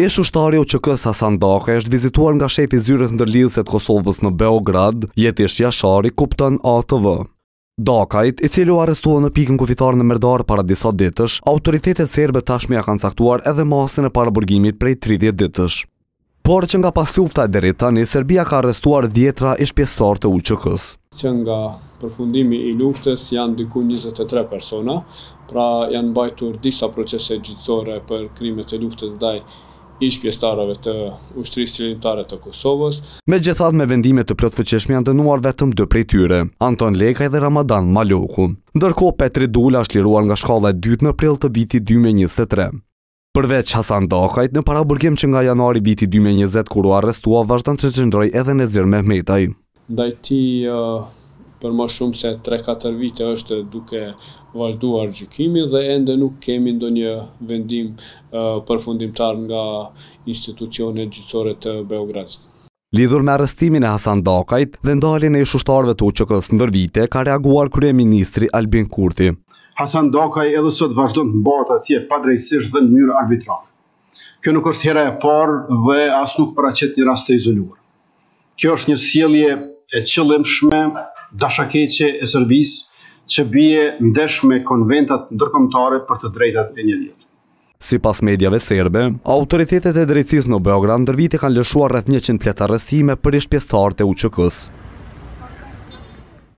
Ish ushtari u që Hasan Daka është vizituar nga shefi zyres në të Kosovës në Beograd, jeti është jashari, kuptën ATV. Dakajt, i cilë u arestua në pikën kufitar në mërdarë para disa ditësh, autoritetet serbe tashme ja kanë saktuar edhe masin e paraburgimit prej 30 ditësh. Por që nga pas luftaj dhe rritani, Serbia ka arestuar djetra ish pjesëtar të UQK-s. Që nga përfundimi i luftës janë diku 23 persona, pra janë bajtur disa procese gjithësore për krimet e luftës dhe ish pjestarëve të ushtrisë qëllimtare të Kosovës. Me gjithat me vendimet të plot fëqeshme janë dënuar vetëm dë prej tyre, Anton Lekaj dhe Ramadan Maloku. Ndërko, Petri Dula është liruar nga shkalla e dytë në prill të viti 2023. Përveç Hasan Dokajt, në para që nga januari viti 2020, kuru arrestua, vazhdan të gjëndroj edhe në zirë Mehmetaj. Ndajti uh, për më shumë se 3-4 vite është duke vazhduar gjykimi dhe ende nuk kemi ndonjë vendim përfundimtar nga institucionet gjithësore të Beogradit. Lidhur me arrestimin e Hasan Dakajt dhe ndaljen e shushtarve të uqëkës s ndër vite, ka reaguar kryeministri Albin Kurti. Hasan Dakaj edhe sot vazhdon të mbahet atje padrejtisht dhe në mënyrë arbitrare. Kjo nuk është hera e parë dhe as nuk paraqet një rast të izoluar. Kjo është një sjellje e shme dashakeqe e Serbis që bie ndesh me konventat ndërkomtare për të drejtat e njëtë. Si pas medjave serbe, autoritetet e drejtsis në Beograd në dërvite kanë lëshuar rrëth 100 pleta arrestime për ishtë pjestarët të uqëkës.